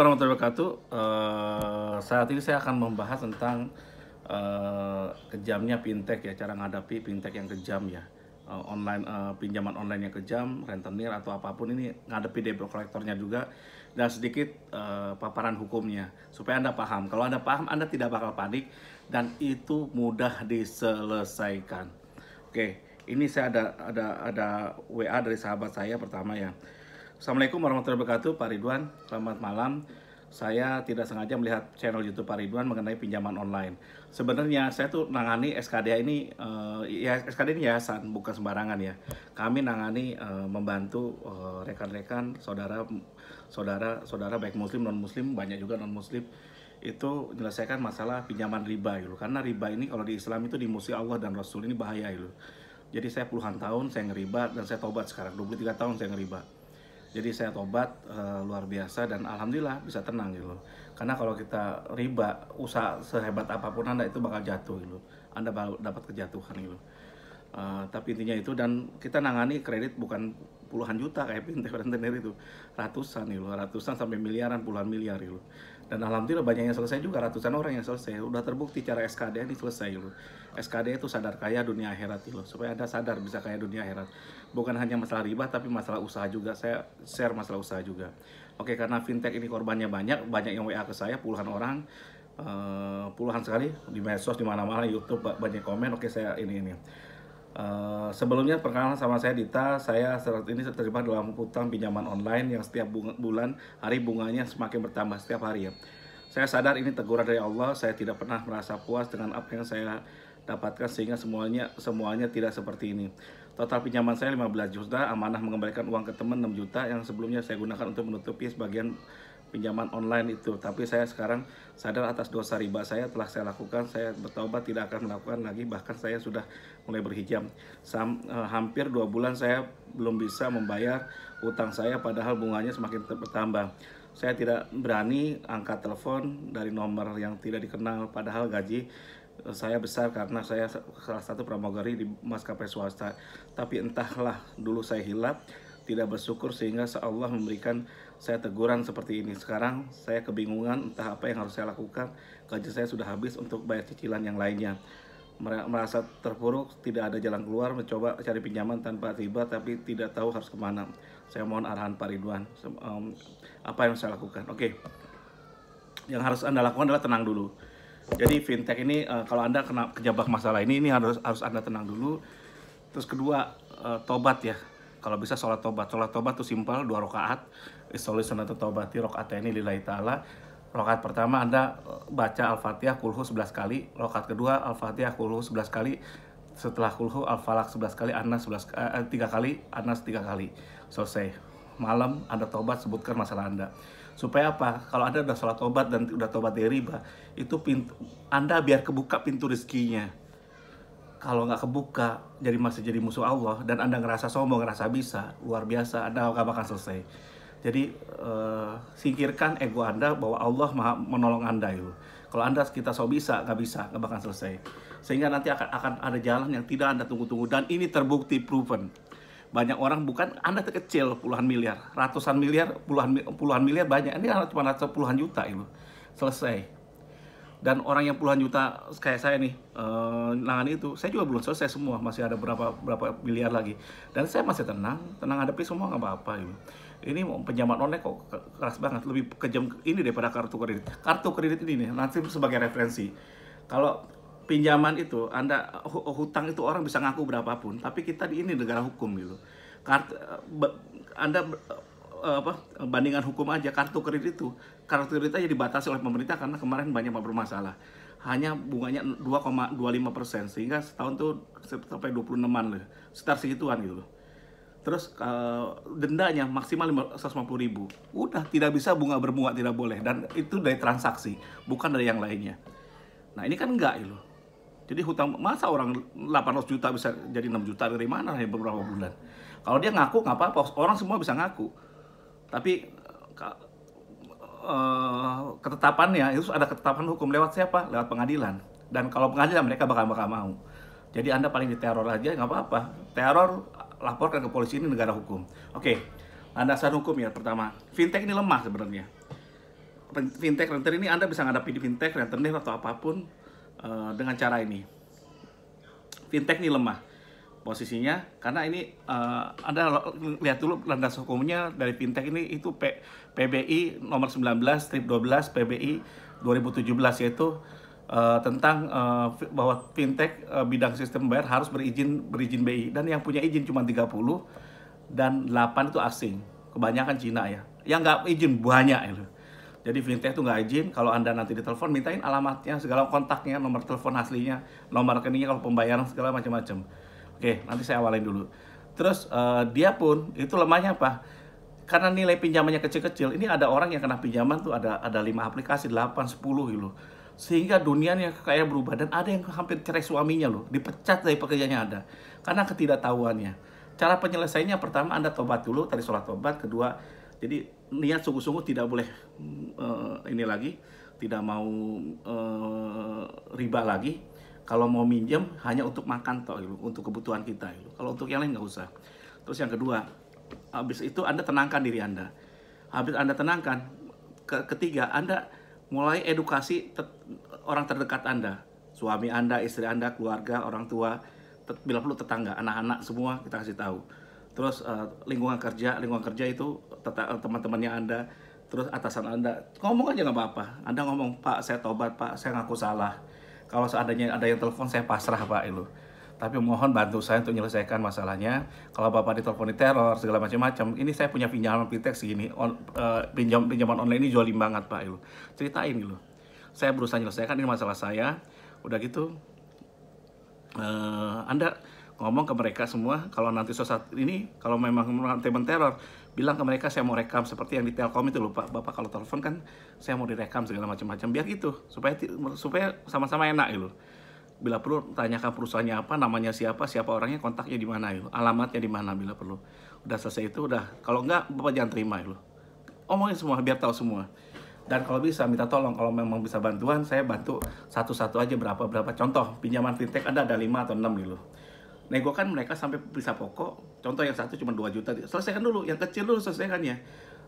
warahmatullahi wabarakatuh. Uh, saat ini saya akan membahas tentang uh, kejamnya fintech ya, cara menghadapi fintech yang kejam ya. Uh, online uh, pinjaman online yang kejam, rentenir atau apapun ini ngadepi debt collectornya juga dan sedikit uh, paparan hukumnya supaya Anda paham. Kalau Anda paham, Anda tidak bakal panik dan itu mudah diselesaikan. Oke, ini saya ada ada ada WA dari sahabat saya pertama ya. Assalamualaikum warahmatullahi wabarakatuh, Pak Ridwan. Selamat malam. Saya tidak sengaja melihat channel YouTube Pak Ridwan mengenai pinjaman online. Sebenarnya saya tuh nangani skd ini, uh, ya SKD ini yayasan, bukan sembarangan ya. Kami nangani uh, membantu eh, rekan-rekan, uh, saudara, saudara, saudara baik muslim non muslim, banyak juga non muslim itu menyelesaikan masalah pinjaman riba gitu. Karena riba ini kalau di Islam itu dimusuhi Allah dan Rasul ini bahaya gitu. Jadi saya puluhan tahun saya ngeriba dan saya tobat sekarang 23 tahun saya ngeriba jadi saya tobat uh, luar biasa dan alhamdulillah bisa tenang gitu karena kalau kita riba usaha sehebat apapun anda itu bakal jatuh gitu anda bakal dapat kejatuhan gitu uh, tapi intinya itu dan kita nangani kredit bukan puluhan juta kayak dan rentenir itu ratusan gitu ratusan sampai miliaran puluhan miliar gitu dan alhamdulillah banyak yang selesai juga ratusan orang yang selesai udah terbukti cara SKD ini selesai loh SKD itu sadar kaya dunia akhirat loh supaya anda sadar bisa kaya dunia akhirat bukan hanya masalah riba tapi masalah usaha juga saya share masalah usaha juga oke karena fintech ini korbannya banyak banyak yang WA ke saya puluhan orang uh, puluhan sekali di medsos di mana-mana YouTube banyak komen oke saya ini ini Eh, sebelumnya perkenalan sama saya Dita, saya saat ini terlibat dalam hutang pinjaman online yang setiap bunga, bulan hari bunganya semakin bertambah setiap hari ya. Saya sadar ini teguran dari Allah, saya tidak pernah merasa puas dengan apa yang saya dapatkan sehingga semuanya semuanya tidak seperti ini. Total pinjaman saya 15 juta, amanah mengembalikan uang ke teman 6 juta yang sebelumnya saya gunakan untuk menutupi sebagian pinjaman online itu. Tapi saya sekarang sadar atas dosa riba saya telah saya lakukan, saya bertobat tidak akan melakukan lagi. Bahkan saya sudah mulai berhijab. Sam, eh, hampir dua bulan saya belum bisa membayar utang saya, padahal bunganya semakin bertambah. Saya tidak berani angkat telepon dari nomor yang tidak dikenal, padahal gaji eh, saya besar karena saya salah satu pramugari di maskapai swasta. Tapi entahlah, dulu saya hilap, tidak bersyukur sehingga Allah memberikan saya teguran seperti ini. Sekarang saya kebingungan entah apa yang harus saya lakukan. Gaji saya sudah habis untuk bayar cicilan yang lainnya. Merasa terpuruk, tidak ada jalan keluar, mencoba cari pinjaman tanpa tiba, tapi tidak tahu harus kemana. Saya mohon arahan Pak Ridwan, um, apa yang saya lakukan. Oke, okay. yang harus Anda lakukan adalah tenang dulu. Jadi fintech ini uh, kalau Anda kena kejebak masalah ini, ini harus harus Anda tenang dulu. Terus kedua, uh, tobat ya kalau bisa sholat tobat sholat tobat tuh simpel dua rakaat isolis sunat tobati rakaat ini lillahi ta'ala rakaat pertama Anda eh, baca Al-Fatihah kulhu 11 kali, rakaat kedua Al-Fatihah kulhu 11 kali, setelah kulhu Al-Falak 11 kali, Anas 11 eh, eh kali, Anas tiga kali. Selesai. Malam Anda tobat sebutkan masalah Anda. Supaya apa? Kalau Anda sudah sholat tobat dan sudah tobat dari riba, itu pintu, Anda biar kebuka pintu rezekinya kalau nggak kebuka jadi masih jadi musuh Allah dan anda ngerasa sombong ngerasa bisa luar biasa anda nggak bakal selesai jadi uh, singkirkan ego anda bahwa Allah maha menolong anda itu kalau anda kita so bisa nggak bisa nggak bakal selesai sehingga nanti akan akan ada jalan yang tidak anda tunggu-tunggu dan ini terbukti proven banyak orang bukan anda terkecil puluhan miliar ratusan miliar puluhan puluhan miliar banyak ini cuma puluhan juta itu selesai dan orang yang puluhan juta kayak saya nih uh, nangani itu saya juga belum selesai semua masih ada berapa berapa miliar lagi dan saya masih tenang tenang hadapi semua nggak apa-apa gitu ini pinjaman online kok keras banget lebih kejam ini daripada kartu kredit kartu kredit ini nih nanti sebagai referensi kalau pinjaman itu anda hutang itu orang bisa ngaku berapapun tapi kita di ini negara hukum gitu kartu eh, anda Eh, apa bandingan hukum aja kartu kredit itu kartu kredit aja dibatasi oleh pemerintah karena kemarin banyak bermasalah hanya bunganya 2,25 persen sehingga setahun tuh sampai 26an loh sekitar segituan gitu loh terus uh, dendanya maksimal 150 ribu udah tidak bisa bunga berbunga tidak boleh dan itu dari transaksi bukan dari yang lainnya nah ini kan enggak gitu loh jadi hutang masa orang 800 juta bisa jadi 6 juta dari mana ya beberapa bulan kalau dia ngaku nggak apa-apa orang semua bisa ngaku tapi uh, eh, ketetapannya itu ada ketetapan hukum lewat siapa lewat pengadilan dan kalau pengadilan mereka bakal bakal mau jadi anda paling diteror aja nggak apa-apa teror laporkan ke polisi ini negara hukum oke okay. landasan hukum ya pertama fintech ini lemah sebenarnya fintech renter ini anda bisa ngadapi di fintech renter atau apapun uh, dengan cara ini fintech ini lemah posisinya karena ini uh, eh, Anda lihat dulu landas hukumnya dari fintech ini itu P, PBI nomor 19 strip 12 PBI 2017 yaitu uh, tentang uh, bahwa fintech uh, bidang sistem bayar harus berizin berizin BI dan yang punya izin cuma 30 dan 8 itu asing kebanyakan Cina ya yang nggak izin banyak itu jadi fintech itu nggak izin kalau anda nanti ditelepon mintain alamatnya segala kontaknya nomor telepon aslinya nomor rekeningnya kalau pembayaran segala macam-macam Oke, nanti saya awalin dulu. Terus uh, dia pun itu lemahnya apa? Karena nilai pinjamannya kecil-kecil, ini ada orang yang kena pinjaman tuh ada ada 5 aplikasi, 8, 10 gitu. Sehingga dunianya kayak berubah dan ada yang hampir cerai suaminya loh, dipecat dari pekerjaannya ada. Karena ketidaktahuannya. Cara penyelesaiannya pertama Anda tobat dulu, tadi sholat tobat, kedua jadi niat sungguh-sungguh tidak boleh uh, ini lagi, tidak mau uh, riba lagi, kalau mau minjem hanya untuk makan toh gitu, untuk kebutuhan kita gitu. kalau untuk yang lain nggak usah terus yang kedua habis itu anda tenangkan diri anda habis anda tenangkan ke ketiga anda mulai edukasi te orang terdekat anda suami anda istri anda keluarga orang tua bila perlu tetangga anak-anak semua kita kasih tahu terus uh, lingkungan kerja lingkungan kerja itu eh, teman-temannya anda terus atasan anda ngomong aja nggak apa-apa anda ngomong pak saya tobat pak saya ngaku salah kalau seandainya ada yang telepon saya pasrah Pak itu. Tapi mohon bantu saya untuk menyelesaikan masalahnya. Kalau Bapak diteleponi teror segala macam-macam, ini saya punya pinjaman fintech segini, on, uh, pinjam pinjaman online ini jualin banget Pak itu. Ceritain gitu. Saya berusaha menyelesaikan ini masalah saya. Udah gitu uh, Anda ngomong ke mereka semua kalau nanti sosat ini kalau memang teman teror bilang ke mereka saya mau rekam seperti yang di Telkom itu lupa bapak kalau telepon kan saya mau direkam segala macam-macam biar gitu supaya supaya sama-sama enak gitu bila perlu tanyakan perusahaannya apa namanya siapa siapa orangnya kontaknya di mana gitu alamatnya di mana bila perlu udah selesai itu udah kalau enggak bapak jangan terima gitu omongin semua biar tahu semua dan kalau bisa minta tolong kalau memang bisa bantuan saya bantu satu-satu aja berapa berapa contoh pinjaman fintech ada ada lima atau enam gitu Nego kan mereka sampai bisa pokok contoh yang satu cuma 2 juta selesaikan dulu yang kecil dulu selesaikan ya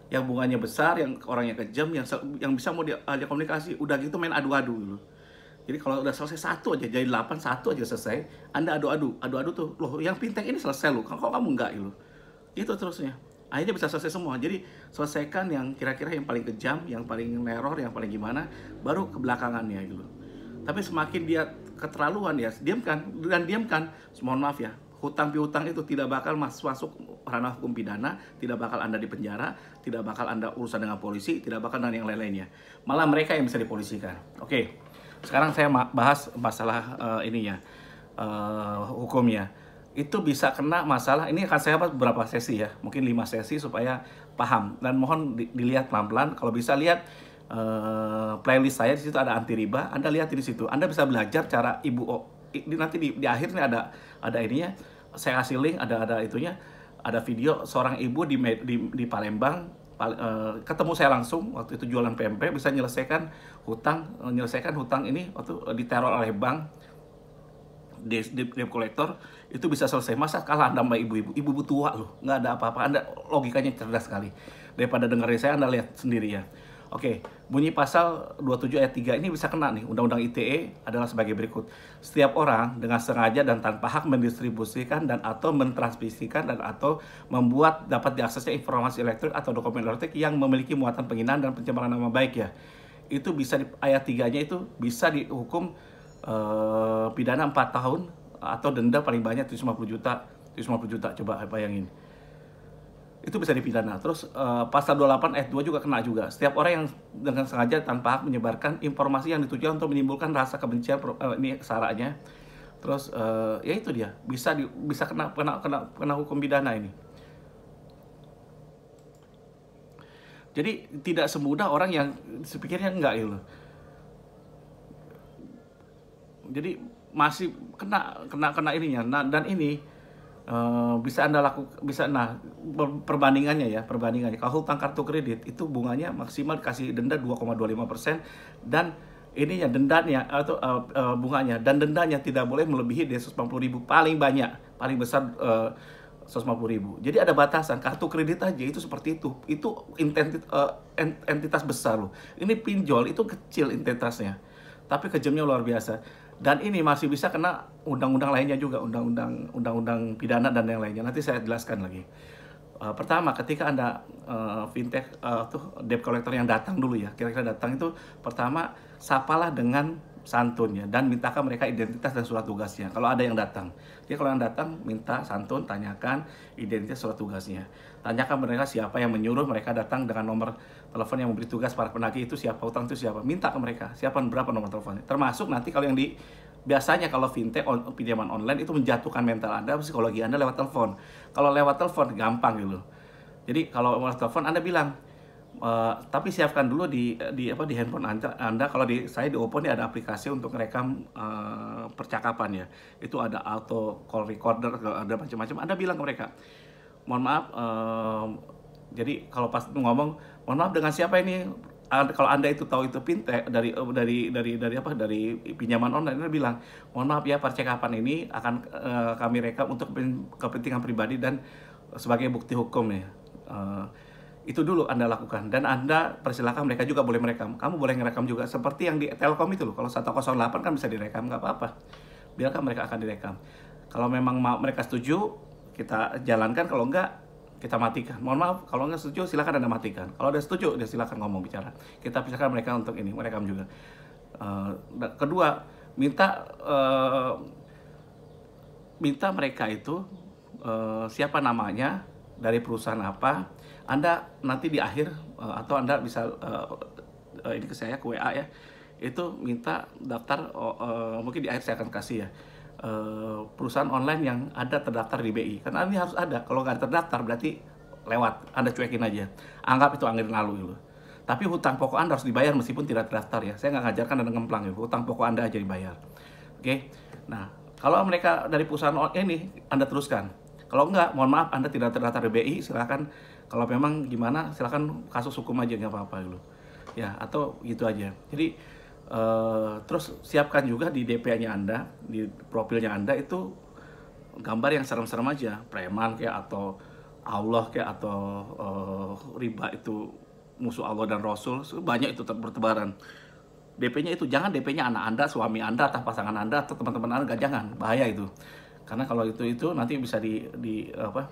yang bunganya besar yang orangnya kejam yang yang bisa mau ah, dia komunikasi udah gitu main adu-adu dulu jadi kalau udah selesai satu aja jadi 8 satu aja selesai anda adu-adu adu-adu tuh loh yang fintech ini selesai loh kalau kamu enggak gitu itu terusnya akhirnya bisa selesai semua jadi selesaikan yang kira-kira yang paling kejam yang paling neror yang paling gimana baru ke belakangannya gitu tapi semakin dia keterlaluan ya diamkan dan diamkan mohon maaf ya hutang piutang itu tidak bakal masuk masuk ranah hukum pidana, tidak bakal Anda dipenjara, tidak bakal Anda urusan dengan polisi, tidak bakal dengan yang lain-lainnya. Malah mereka yang bisa dipolisikan. Oke. Sekarang saya bahas masalah uh, eh, ininya. Uh, eh, hukumnya. Itu bisa kena masalah ini akan saya bahas beberapa sesi ya, mungkin lima sesi supaya paham dan mohon dilihat pelan-pelan kalau bisa lihat Eh, playlist saya di situ ada anti riba. Anda lihat di situ. Anda bisa belajar cara ibu oh, di, nanti di, di akhir ada ada ininya. Saya kasih link ada ada itunya. Ada video seorang ibu di di, di Palembang eh, ketemu saya langsung waktu itu jualan PMP bisa menyelesaikan hutang menyelesaikan hutang ini waktu diteror oleh bank di debt collector itu bisa selesai masa kalah anda sama ibu-ibu ibu-ibu tua loh nggak ada apa-apa anda logikanya cerdas sekali daripada dengerin saya anda lihat sendiri ya Oke, bunyi pasal 27 ayat 3 ini bisa kena nih. Undang-Undang ITE adalah sebagai berikut. Setiap orang dengan sengaja dan tanpa hak mendistribusikan dan atau mentransmisikan dan atau membuat dapat diaksesnya informasi elektrik atau dokumen elektrik yang memiliki muatan penghinaan dan pencemaran nama baik ya. Itu bisa di ayat 3-nya itu bisa dihukum uh, pidana 4 tahun atau denda paling banyak 750 juta. 750 juta coba bayangin itu bisa dipidana. Terus uh, pasal 28 ayat 2 juga kena juga. Setiap orang yang dengan sengaja tanpa hak menyebarkan informasi yang ditujukan untuk menimbulkan rasa kebencian uh, ini saranya Terus uh, ya itu dia, bisa di, bisa kena kena kena kena hukum pidana ini. Jadi tidak semudah orang yang sepikirnya enggak gitu. Jadi masih kena kena kena ininya. Nah, dan ini Eh, bisa anda lakukan bisa nah perbandingannya ya perbandingannya kalau hutang kartu kredit itu bunganya maksimal kasih denda 2,25 persen dan ya dendanya atau uh, uh, bunganya dan dendanya tidak boleh melebihi dari 150 ribu paling banyak paling besar uh, 150 ribu jadi ada batasan kartu kredit aja itu seperti itu itu uh, entitas besar loh ini pinjol itu kecil entitasnya tapi kejamnya luar biasa dan ini masih bisa kena undang-undang lainnya juga undang-undang undang-undang pidana dan yang lainnya nanti saya jelaskan lagi uh, pertama ketika anda uh, fintech uh, tuh debt collector yang datang dulu ya kira-kira datang itu pertama sapalah dengan santun ya dan mintakan mereka identitas dan surat tugasnya kalau ada yang datang dia kalau yang datang minta santun tanyakan identitas surat tugasnya tanyakan mereka siapa yang menyuruh mereka datang dengan nomor telepon yang memberi tugas para penagih itu siapa, utang itu siapa, minta ke mereka siapa berapa nomor teleponnya. Termasuk nanti kalau yang di biasanya kalau fintech on, pinjaman online itu menjatuhkan mental Anda, psikologi Anda lewat telepon. Kalau lewat telepon gampang gitu. Jadi kalau lewat telepon Anda bilang e, tapi siapkan dulu di di apa di handphone Anda, anda kalau di saya di Oppo ini ada aplikasi untuk merekam uh, eh, percakapan ya. Itu ada auto call recorder, ada macam-macam. Anda bilang ke mereka, "Mohon maaf, uh, jadi kalau pas ngomong, mohon maaf dengan siapa ini? kalau anda itu tahu itu fintech dari eh, dari dari dari apa dari pinjaman online dia bilang mohon maaf ya percakapan ini akan uh, kami rekam untuk kepentingan pribadi dan sebagai bukti hukum ya uh, itu dulu anda lakukan dan anda persilahkan mereka juga boleh merekam kamu boleh merekam juga seperti yang di telkom itu loh kalau 108 kan bisa direkam nggak apa-apa biarkan mereka akan direkam kalau memang mau mereka setuju kita jalankan kalau enggak kita matikan. Mohon maaf, kalau nggak setuju silahkan Anda matikan. Kalau ada setuju, dia silahkan ngomong bicara. Kita pisahkan mereka untuk ini, Mereka juga. Uh, eh, kedua, minta uh, minta mereka itu uh, siapa namanya, dari perusahaan apa. Anda nanti di akhir uh, atau Anda bisa uh, uh, ini ke saya ke WA ya. Itu minta daftar uh, uh, mungkin di akhir saya akan kasih ya Eh, perusahaan online yang ada terdaftar di BI. Karena ini harus ada. Kalau nggak terdaftar berarti lewat. Anda cuekin aja. Anggap itu angin lalu gitu. Tapi hutang pokok Anda harus dibayar meskipun tidak terdaftar ya. Saya nggak ngajarkan dan ngemplang ya. Hutang pokok Anda aja dibayar. Oke. Nah, kalau mereka dari perusahaan online ini Anda teruskan. Kalau enggak, mohon maaf Anda tidak terdaftar di BI, silahkan. kalau memang gimana silahkan kasus hukum aja nggak apa-apa dulu. Gitu. Ya, atau gitu aja. Jadi Uh, terus siapkan juga di DP-nya Anda, di profilnya Anda itu gambar yang serem-serem aja, preman kayak atau Allah kayak atau uh, riba itu musuh Allah dan Rasul, banyak itu bertebaran. DP-nya itu jangan DP-nya anak Anda, suami Anda, atau pasangan Anda atau teman-teman Anda, jangan bahaya itu. Karena kalau itu itu nanti bisa di, di apa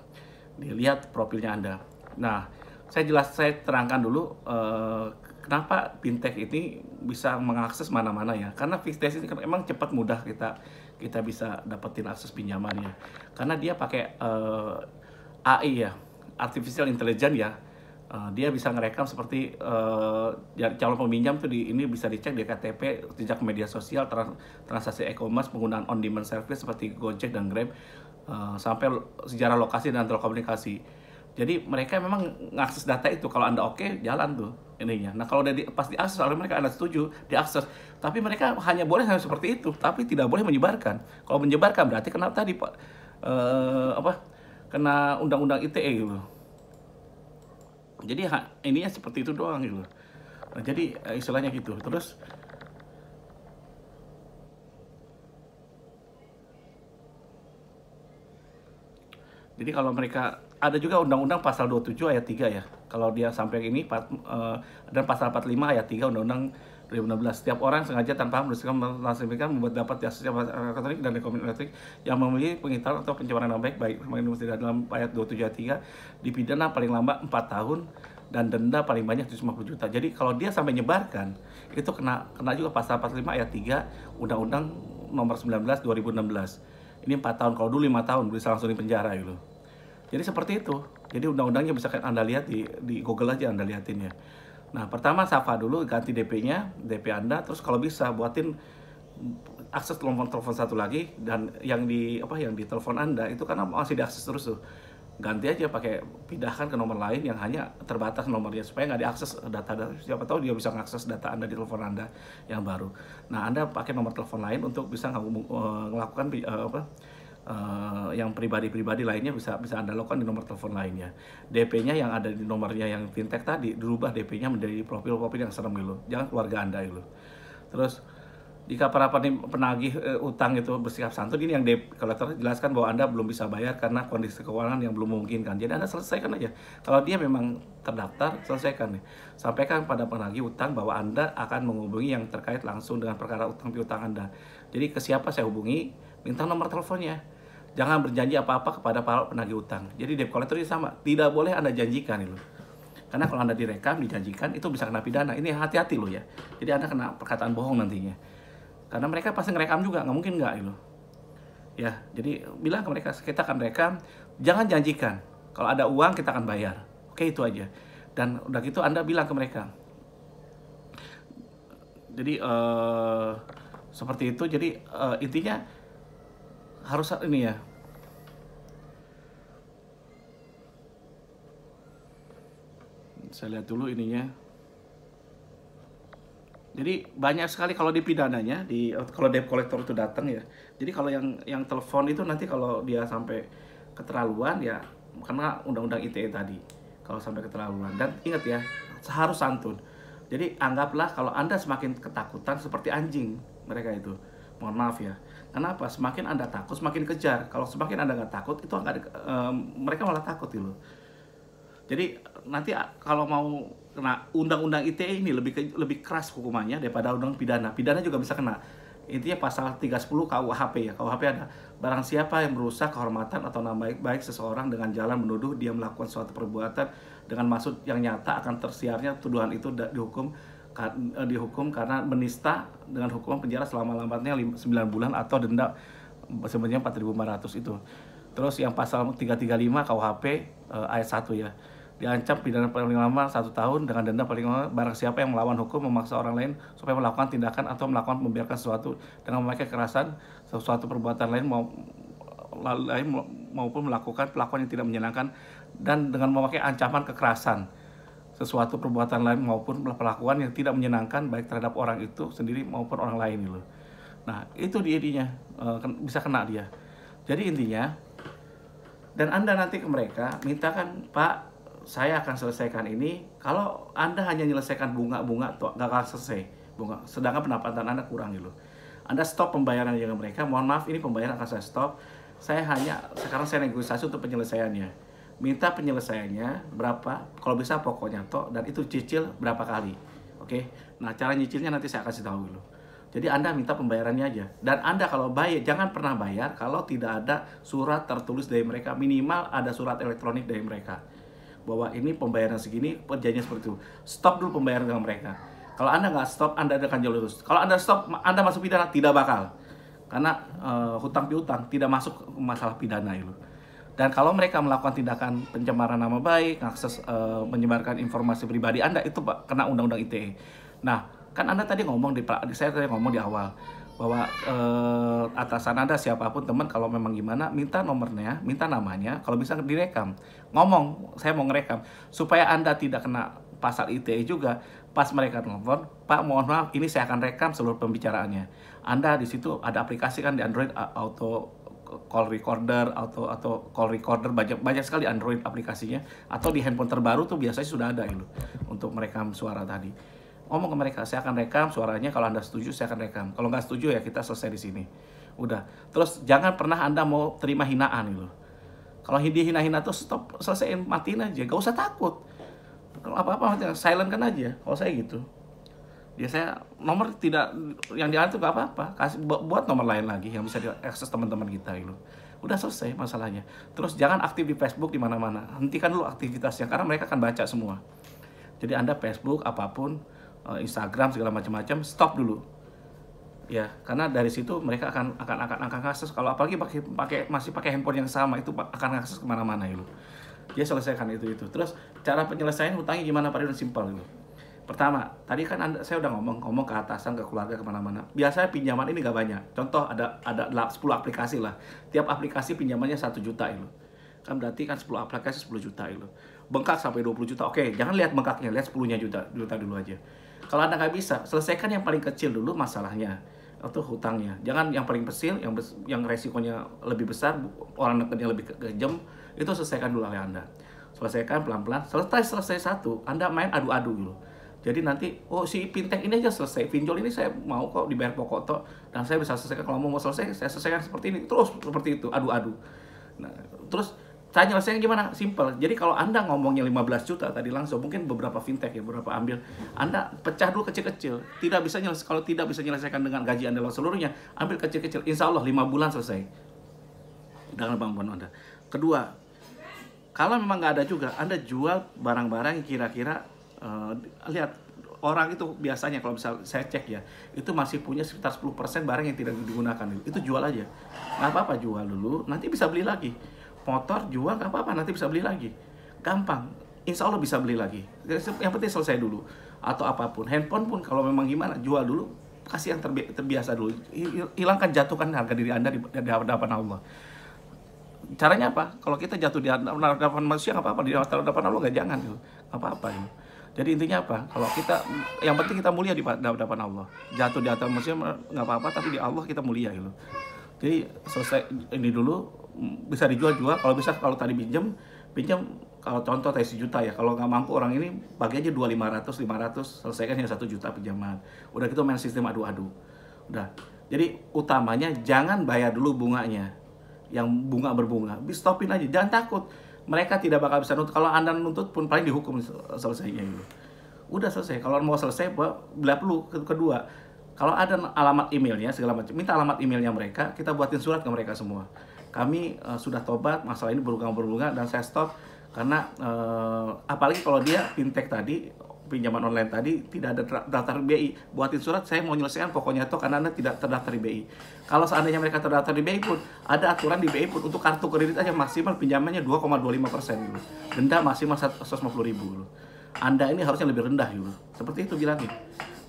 dilihat profilnya Anda. Nah, saya jelas saya terangkan dulu uh, kenapa fintech ini bisa mengakses mana-mana ya? Karena fintech ini kan emang cepat mudah kita kita bisa dapetin akses pinjamannya. Karena dia pakai uh, eh, AI ya, artificial intelligence ya. Uh, dia bisa ngerekam seperti uh, calon peminjam tuh di ini bisa dicek di KTP, jejak media sosial, trans, transaksi e-commerce, penggunaan on-demand service seperti Gojek dan Grab, uh, sampai sejarah lokasi dan telekomunikasi jadi mereka memang ngakses data itu kalau Anda oke okay, jalan tuh ininya. Nah, kalau udah di, pas diakses oleh mereka Anda setuju diakses, tapi mereka hanya boleh hanya seperti itu, tapi tidak boleh menyebarkan. Kalau menyebarkan berarti kena tadi Pak uh, apa? Kena undang-undang ITE gitu. Jadi ha, ininya seperti itu doang gitu. Nah, jadi eh, istilahnya gitu. Terus Jadi kalau mereka ada juga undang-undang pasal 27 ayat 3 ya. Kalau dia sampai ini uh, dan pasal 45 ayat 3 undang-undang 2016 setiap orang sengaja tanpa menuliskan menasibkan membuat dapat jasa elektronik dan rekomendasi elektronik yang memiliki penghinaan atau pencemaran nama baik baik semakin tidak dalam ayat 27 ayat 3 dipidana paling lambat 4 tahun dan denda paling banyak 750 juta. Jadi kalau dia sampai nyebarkan itu kena kena juga pasal 45 ayat 3 Undang-Undang nomor 19 2016. Ini 4 tahun kalau dulu 5 tahun bisa langsung di penjara gitu. Jadi seperti itu. Jadi undang-undangnya bisa Anda lihat di, di Google aja Anda lihatin ya. Nah, pertama Safa dulu ganti DP-nya, DP Anda, terus kalau bisa buatin akses telepon telepon satu lagi dan yang di apa yang di telepon Anda itu karena masih diakses terus tuh. Ganti aja pakai pindahkan ke nomor lain yang hanya terbatas nomornya supaya nggak diakses data dari siapa tahu dia bisa mengakses data Anda di telepon Anda yang baru. Nah, Anda pakai nomor telepon lain untuk bisa eh, melakukan uh, apa uh, yang pribadi-pribadi lainnya bisa bisa Anda lakukan di nomor telepon lainnya. DP-nya yang ada di nomornya yang fintech tadi dirubah DP-nya menjadi profil-profil yang serem gitu. Jangan keluarga Anda itu. Terus jika para penagih uh, utang itu bersikap santun ini yang kalau jelaskan bahwa Anda belum bisa bayar karena kondisi keuangan yang belum memungkinkan. Jadi Anda selesaikan aja. Kalau dia memang terdaftar, selesaikan nih. Sampaikan pada penagih utang bahwa Anda akan menghubungi yang terkait langsung dengan perkara utang piutang Anda. Jadi ke siapa saya hubungi, minta nomor teleponnya jangan berjanji apa-apa kepada para penagih utang. Jadi debt collector ini sama, tidak boleh Anda janjikan itu. Karena kalau Anda direkam, dijanjikan, itu bisa kena pidana. Ini hati-hati loh ya. Jadi Anda kena perkataan bohong nantinya. Karena mereka pasti ngerekam juga, nggak mungkin nggak itu. Ya, jadi bilang ke mereka, kita akan rekam, jangan janjikan. Kalau ada uang, kita akan bayar. Oke, itu aja. Dan udah gitu Anda bilang ke mereka. Jadi, uh, seperti itu. Jadi, uh, intinya harus ini ya saya lihat dulu ininya jadi banyak sekali kalau di pidananya di kalau debt collector itu datang ya jadi kalau yang yang telepon itu nanti kalau dia sampai keterlaluan ya karena undang-undang ITE tadi kalau sampai keterlaluan dan ingat ya seharus santun jadi anggaplah kalau anda semakin ketakutan seperti anjing mereka itu mohon maaf ya Kenapa? Semakin Anda takut, semakin kejar. Kalau semakin Anda nggak takut, itu nggak um, mereka malah takut gitu. Jadi nanti kalau mau kena undang-undang ITE ini lebih ke, lebih keras hukumannya daripada undang pidana. Pidana juga bisa kena. Intinya pasal 310 KUHP ya. KUHP ada barang siapa yang merusak kehormatan atau nama baik-baik seseorang dengan jalan menuduh dia melakukan suatu perbuatan dengan maksud yang nyata akan tersiarnya tuduhan itu dihukum Eh, dihukum karena menista dengan hukuman penjara selama-lamanya 9 bulan atau denda sebenarnya 4.500 itu. Terus yang pasal 335 KUHP eh, ayat 1 ya. Diancam pidana paling lama satu tahun dengan denda paling lama barang siapa yang melawan hukum memaksa orang lain supaya melakukan tindakan atau melakukan membiarkan sesuatu dengan memakai kekerasan sesuatu perbuatan lain mau lain maupun melakukan pelakuan yang tidak menyenangkan dan dengan memakai ancaman kekerasan sesuatu perbuatan lain maupun perlakuan yang tidak menyenangkan baik terhadap orang itu sendiri maupun orang lain gitu. Nah, itu dia intinya eh, bisa kena dia. Jadi intinya dan Anda nanti ke mereka mintakan, "Pak, saya akan selesaikan ini." Kalau Anda hanya menyelesaikan bunga-bunga nggak -bunga, akan selesai bunga. Sedangkan pendapatan Anda kurang gitu. Anda stop pembayaran dengan mereka. Mohon maaf, ini pembayaran akan saya stop. Saya hanya sekarang saya negosiasi untuk penyelesaiannya minta penyelesaiannya berapa kalau bisa pokoknya toh dan itu cicil berapa kali oke nah cara nyicilnya nanti saya kasih tahu dulu jadi anda minta pembayarannya aja dan anda kalau bayar jangan pernah bayar kalau tidak ada surat tertulis dari mereka minimal ada surat elektronik dari mereka bahwa ini pembayaran segini perjanjian seperti itu stop dulu pembayaran dengan mereka kalau anda nggak stop anda akan jalur lurus kalau anda stop anda masuk pidana tidak bakal karena uh, hutang piutang tidak masuk masalah pidana itu dan kalau mereka melakukan tindakan pencemaran nama baik, akses e, menyebarkan informasi pribadi Anda itu Pak kena undang-undang ITE. Nah, kan Anda tadi ngomong di saya tadi ngomong di awal bahwa e, atasan Anda siapapun teman kalau memang gimana minta nomornya, minta namanya, kalau bisa direkam. Ngomong, saya mau ngerekam supaya Anda tidak kena pasal ITE juga. Pas mereka telepon, Pak mohon maaf ini saya akan rekam seluruh pembicaraannya. Anda di situ ada aplikasi kan di Android Auto call recorder atau atau call recorder banyak banyak sekali Android aplikasinya atau di handphone terbaru tuh biasanya sudah ada gitu untuk merekam suara tadi. Ngomong ke mereka, saya akan rekam suaranya kalau Anda setuju saya akan rekam. Kalau nggak setuju ya kita selesai di sini. Udah. Terus jangan pernah Anda mau terima hinaan gitu. Kalau dihina-hina hina tuh stop, selesaiin matiin aja, gak usah takut. Kalau apa-apa silent kan aja. Kalau saya gitu ya saya nomor tidak yang diatur gak apa-apa kasih buat nomor lain lagi yang bisa diakses teman-teman kita itu udah selesai masalahnya terus jangan aktif di Facebook di mana-mana hentikan dulu aktivitasnya karena mereka akan baca semua jadi anda Facebook apapun eh, Instagram segala macam-macam stop dulu ya karena dari situ mereka akan akan akan akan akses kalau apalagi pakai pakai masih pakai handphone yang sama itu akan akses kemana-mana itu dia selesaikan itu itu terus cara penyelesaian hutangnya gimana Pak Ridwan simpel itu Pertama, tadi kan anda, saya udah ngomong ngomong ke atasan, ke keluarga, kemana-mana. Biasanya pinjaman ini gak banyak. Contoh ada ada 10 aplikasi lah. Tiap aplikasi pinjamannya 1 juta itu. Kan berarti kan 10 aplikasi 10 juta itu. Bengkak sampai 20 juta. Oke, jangan lihat bengkaknya, lihat 10 juta, juta dulu aja. Kalau Anda nggak bisa, selesaikan yang paling kecil dulu masalahnya atau hutangnya. Jangan yang paling kecil, yang yang resikonya lebih besar, orang nekennya lebih kejam, itu selesaikan dulu oleh Anda. Selesaikan pelan-pelan. Selesai selesai satu, Anda main adu-adu dulu. Gitu. Jadi nanti, oh si fintech ini aja selesai, pinjol ini saya mau kok dibayar pokok toh, dan saya bisa selesaikan, kalau mau selesai, saya selesaikan seperti ini, terus seperti itu, aduh aduh. Nah, terus saya nyelesaikan gimana? Simple. Jadi kalau Anda ngomongnya 15 juta tadi langsung, mungkin beberapa fintech ya, beberapa ambil, Anda pecah dulu kecil-kecil. Tidak bisa nyelesa- kalau tidak bisa menyelesaikan dengan gaji Anda seluruhnya, ambil kecil-kecil. Insya Allah 5 bulan selesai. Dengan bantuan Anda. Kedua, kalau memang nggak ada juga, Anda jual barang-barang kira-kira uh, lihat orang itu biasanya kalau bisa saya cek ya itu masih punya sekitar 10% barang yang tidak digunakan itu jual aja nggak apa-apa jual dulu nanti bisa beli lagi motor jual nggak apa-apa nanti bisa beli lagi gampang insya Allah bisa beli lagi yang penting selesai dulu atau apapun handphone pun kalau memang gimana jual dulu kasih yang terbiasa dulu hilangkan jatuhkan harga diri anda di, hadapan Allah caranya apa kalau kita jatuh di hadapan manusia nggak apa-apa di hadapan Allah nggak jangan gitu apa-apa gitu. Jadi intinya apa? Kalau kita yang penting kita mulia di hadapan Allah. Jatuh di atas manusia nggak apa-apa, tapi di Allah kita mulia gitu. Jadi selesai ini dulu bisa dijual-jual. Kalau bisa kalau tadi pinjam, pinjam kalau contoh tadi sejuta ya. Kalau nggak mampu orang ini bagi aja dua lima ratus, lima ratus selesaikan yang satu juta pinjaman. Udah gitu main sistem adu-adu. Udah. Jadi utamanya jangan bayar dulu bunganya. Yang bunga berbunga, stopin aja. Jangan takut mereka tidak bakal bisa nuntut. Kalau Anda nuntut pun paling dihukum selesainya gitu. Udah selesai. Kalau mau selesai, belah perlu kedua. Kalau ada alamat emailnya segala macam, minta alamat emailnya mereka, kita buatin surat ke mereka semua. Kami uh, sudah tobat, masalah ini berbunga-bunga dan saya stop karena uh, apalagi kalau dia fintech tadi pinjaman online tadi tidak ada daftar BI buatin surat saya mau menyelesaikan pokoknya itu karena anda tidak terdaftar di BI kalau seandainya mereka terdaftar di BI pun ada aturan di BI pun untuk kartu kredit aja maksimal pinjamannya 2,25 persen gitu denda maksimal 150 ribu gitu. anda ini harusnya lebih rendah gitu seperti itu bilangnya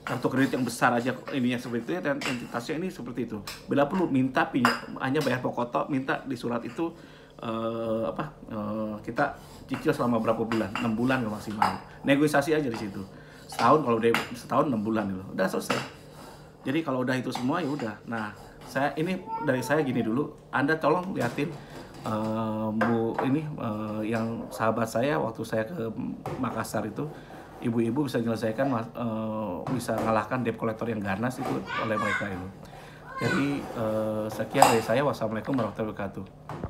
kartu kredit yang besar aja ininya seperti itu ya, dan entitasnya ini seperti itu bila perlu minta pinjam hanya bayar pokok minta di surat itu uh, apa uh, kita cicil selama berapa bulan? 6 bulan maksimal. Negosiasi aja di situ. Setahun kalau udah setahun 6 bulan dulu. Gitu udah selesai. Jadi kalau udah itu semua ya udah. Nah, saya ini dari saya gini dulu. Anda tolong liatin uh, Bu ini uh, yang sahabat saya waktu saya ke Makassar itu ibu-ibu bisa menyelesaikan uh, bisa mengalahkan debt collector yang ganas itu oleh mereka itu. Jadi uh, sekian dari saya. Wassalamualaikum warahmatullahi wabarakatuh.